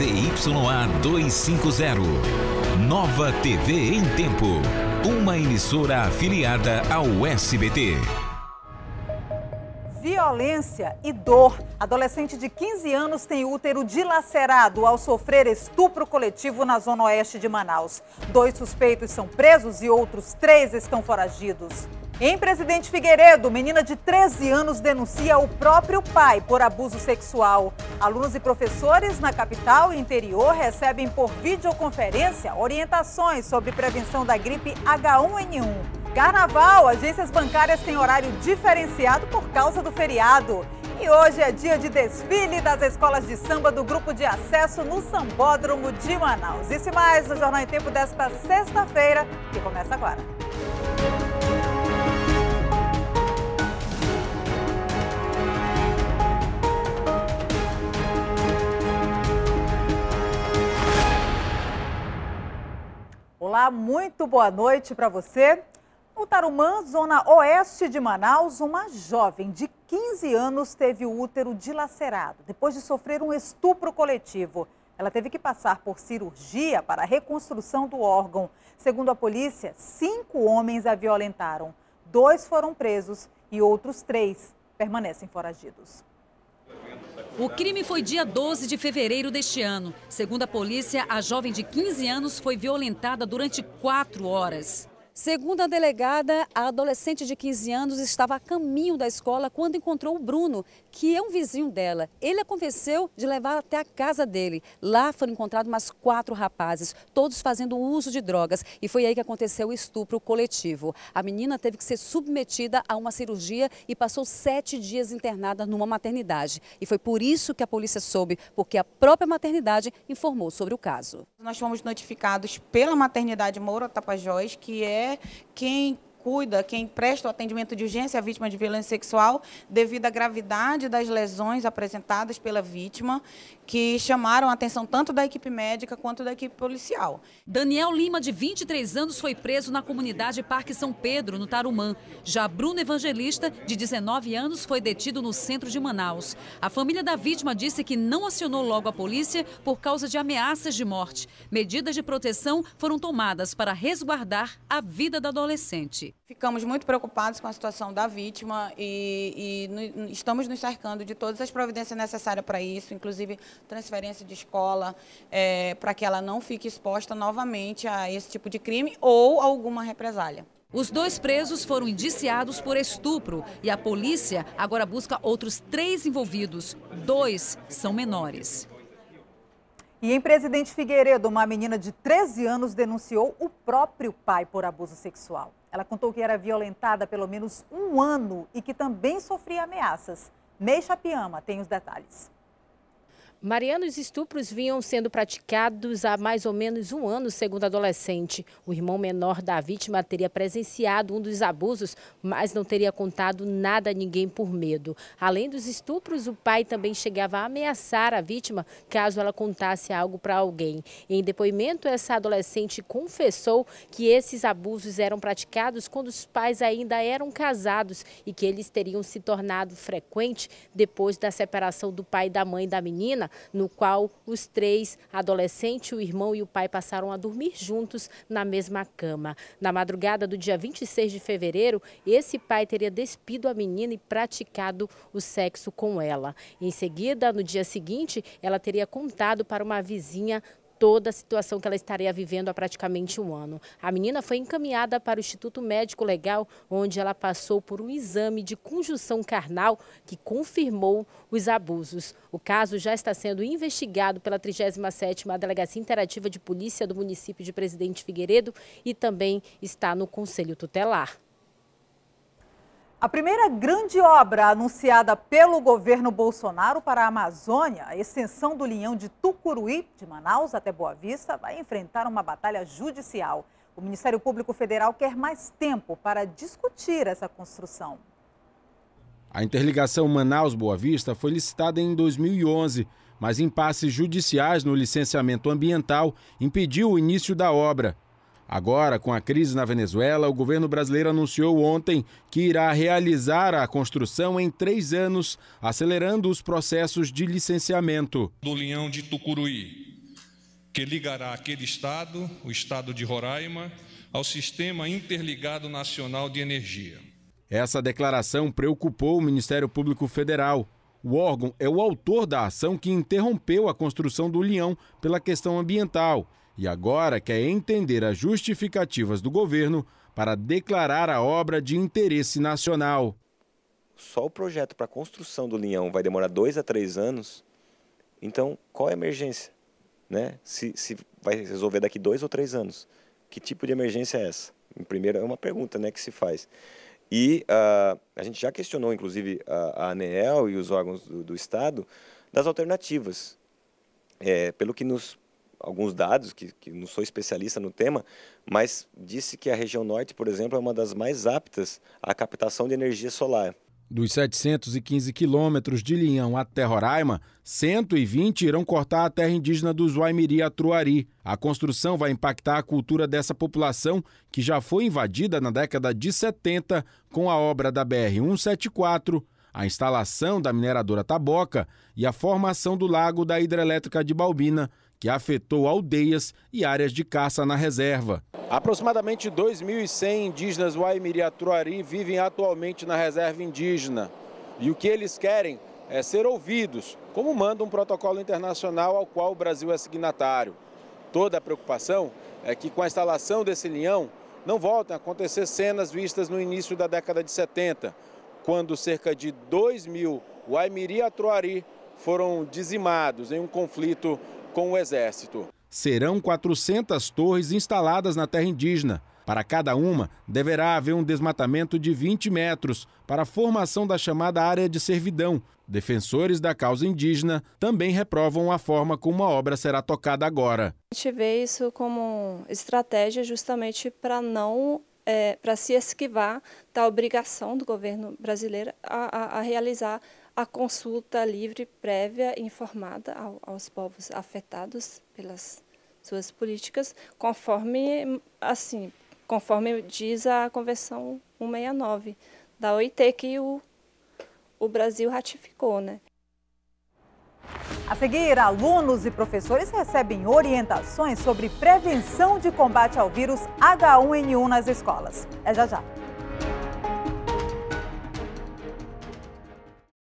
ZYA 250. Nova TV em Tempo. Uma emissora afiliada ao SBT. Violência e dor. Adolescente de 15 anos tem útero dilacerado ao sofrer estupro coletivo na zona oeste de Manaus. Dois suspeitos são presos e outros três estão foragidos. Em Presidente Figueiredo, menina de 13 anos denuncia o próprio pai por abuso sexual. Alunos e professores na capital e interior recebem por videoconferência orientações sobre prevenção da gripe H1N1. Carnaval, agências bancárias têm horário diferenciado por causa do feriado. E hoje é dia de desfile das escolas de samba do grupo de acesso no Sambódromo de Manaus. Isso e mais no Jornal em Tempo desta sexta-feira, que começa agora. Olá, muito boa noite para você. No Tarumã, zona oeste de Manaus, uma jovem de 15 anos teve o útero dilacerado depois de sofrer um estupro coletivo. Ela teve que passar por cirurgia para a reconstrução do órgão. Segundo a polícia, cinco homens a violentaram. Dois foram presos e outros três permanecem foragidos. O crime foi dia 12 de fevereiro deste ano. Segundo a polícia, a jovem de 15 anos foi violentada durante quatro horas. Segundo a delegada, a adolescente de 15 anos estava a caminho da escola quando encontrou o Bruno, que é um vizinho dela. Ele a convenceu de levar até a casa dele. Lá foram encontrados mais quatro rapazes, todos fazendo uso de drogas. E foi aí que aconteceu o estupro coletivo. A menina teve que ser submetida a uma cirurgia e passou sete dias internada numa maternidade. E foi por isso que a polícia soube, porque a própria maternidade informou sobre o caso. Nós fomos notificados pela maternidade Moura Tapajós, que é quem cuida, quem presta o atendimento de urgência à é vítima de violência sexual devido à gravidade das lesões apresentadas pela vítima, que chamaram a atenção tanto da equipe médica quanto da equipe policial. Daniel Lima, de 23 anos, foi preso na comunidade Parque São Pedro, no Tarumã. Já Bruno Evangelista, de 19 anos, foi detido no centro de Manaus. A família da vítima disse que não acionou logo a polícia por causa de ameaças de morte. Medidas de proteção foram tomadas para resguardar a vida da adolescente. Ficamos muito preocupados com a situação da vítima e, e estamos nos cercando de todas as providências necessárias para isso, inclusive transferência de escola, é, para que ela não fique exposta novamente a esse tipo de crime ou alguma represália. Os dois presos foram indiciados por estupro e a polícia agora busca outros três envolvidos. Dois são menores. E em Presidente Figueiredo, uma menina de 13 anos denunciou o próprio pai por abuso sexual. Ela contou que era violentada pelo menos um ano e que também sofria ameaças. Meixa Piama tem os detalhes. Marianos estupros vinham sendo praticados há mais ou menos um ano, segundo a adolescente. O irmão menor da vítima teria presenciado um dos abusos, mas não teria contado nada a ninguém por medo. Além dos estupros, o pai também chegava a ameaçar a vítima caso ela contasse algo para alguém. Em depoimento, essa adolescente confessou que esses abusos eram praticados quando os pais ainda eram casados e que eles teriam se tornado frequentes depois da separação do pai e da mãe da menina no qual os três, adolescente, o irmão e o pai, passaram a dormir juntos na mesma cama. Na madrugada do dia 26 de fevereiro, esse pai teria despido a menina e praticado o sexo com ela. Em seguida, no dia seguinte, ela teria contado para uma vizinha toda a situação que ela estaria vivendo há praticamente um ano. A menina foi encaminhada para o Instituto Médico Legal, onde ela passou por um exame de conjunção carnal que confirmou os abusos. O caso já está sendo investigado pela 37ª Delegacia Interativa de Polícia do município de Presidente Figueiredo e também está no Conselho Tutelar. A primeira grande obra anunciada pelo governo Bolsonaro para a Amazônia, a extensão do linhão de Tucuruí, de Manaus até Boa Vista, vai enfrentar uma batalha judicial. O Ministério Público Federal quer mais tempo para discutir essa construção. A interligação Manaus-Boa Vista foi licitada em 2011, mas impasses judiciais no licenciamento ambiental impediu o início da obra. Agora, com a crise na Venezuela, o governo brasileiro anunciou ontem que irá realizar a construção em três anos, acelerando os processos de licenciamento. Do linhão de Tucuruí, que ligará aquele estado, o estado de Roraima, ao Sistema Interligado Nacional de Energia. Essa declaração preocupou o Ministério Público Federal. O órgão é o autor da ação que interrompeu a construção do leão pela questão ambiental e agora quer entender as justificativas do governo para declarar a obra de interesse nacional. Só o projeto para a construção do leão vai demorar dois a três anos. Então, qual é a emergência? Né? Se, se vai resolver daqui dois ou três anos. Que tipo de emergência é essa? Primeiro, é uma pergunta né, que se faz. E uh, a gente já questionou, inclusive, a, a ANEEL e os órgãos do, do Estado das alternativas. É, pelo que nos alguns dados, que, que, não sou especialista no tema, mas disse que a região norte, por exemplo, é uma das mais aptas à captação de energia solar. Dos 715 quilômetros de Linhão até Roraima, 120 irão cortar a terra indígena dos Waimiri a Truari. A construção vai impactar a cultura dessa população, que já foi invadida na década de 70 com a obra da BR-174, a instalação da mineradora Taboca e a formação do lago da hidrelétrica de Balbina, que afetou aldeias e áreas de caça na reserva. Aproximadamente 2.100 indígenas Waimiri Atuari vivem atualmente na reserva indígena. E o que eles querem é ser ouvidos, como manda um protocolo internacional ao qual o Brasil é signatário. Toda a preocupação é que com a instalação desse leão não voltem a acontecer cenas vistas no início da década de 70, quando cerca de 2 mil Waimiri Atuari foram dizimados em um conflito com o Exército. Serão 400 torres instaladas na terra indígena. Para cada uma, deverá haver um desmatamento de 20 metros para a formação da chamada área de servidão. Defensores da causa indígena também reprovam a forma como a obra será tocada agora. A gente vê isso como estratégia justamente para não é, para se esquivar da obrigação do governo brasileiro a, a, a realizar a consulta livre, prévia e informada ao, aos povos afetados pelas suas políticas, conforme assim, conforme diz a Convenção 169 da OIT que o, o Brasil ratificou, né? A seguir, alunos e professores recebem orientações sobre prevenção de combate ao vírus H1N1 nas escolas. É já já.